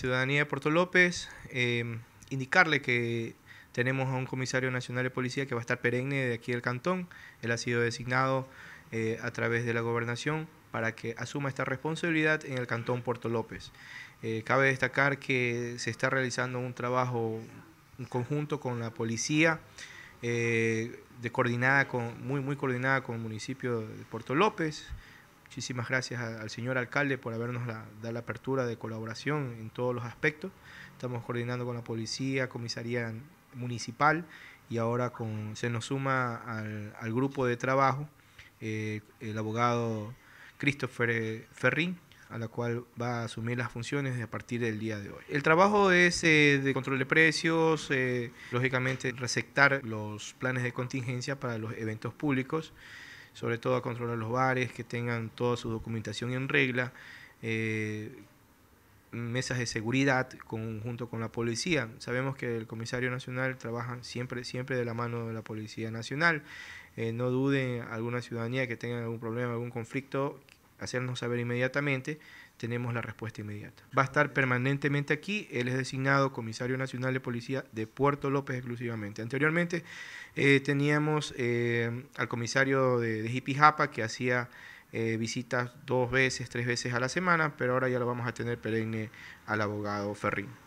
Ciudadanía de Puerto López, em, indicarle que tenemos a un comisario nacional de policía que va a estar perenne de aquí del cantón. Él ha sido designado eh, a través de la gobernación para que asuma esta responsabilidad en el cantón Puerto López. Eh, cabe destacar que se está realizando un trabajo en conjunto con la policía, eh, de coordinada con, muy, muy coordinada con el municipio de Puerto López. Muchísimas gracias al señor alcalde por habernos dado la apertura de colaboración en todos los aspectos. Estamos coordinando con la policía, comisaría municipal y ahora se nos suma al, grupo de trabajo eh, el abogado Christopher Ferrín, a la cual va a asumir las funciones a partir del día de hoy. El trabajo es eh, de control de precios, eh, lógicamente receptar los planes de contingencia para los eventos públicos sobre todo a controlar los bares, que tengan toda su documentación en regla, eh, mesas de seguridad con, junto con la policía. Sabemos que el comisario nacional trabaja siempre, siempre de la mano de la Policía Nacional. Eh, no duden alguna ciudadanía que tenga algún problema, algún conflicto, hacernos saber inmediatamente, tenemos la respuesta inmediata. Va a estar permanentemente aquí, él es designado comisario nacional de policía de Puerto López exclusivamente. Anteriormente eh, teníamos eh, al comisario de, de Jipijapa que hacía eh, visitas dos veces, tres veces a la semana, pero ahora ya lo vamos a tener perenne al abogado Ferrín.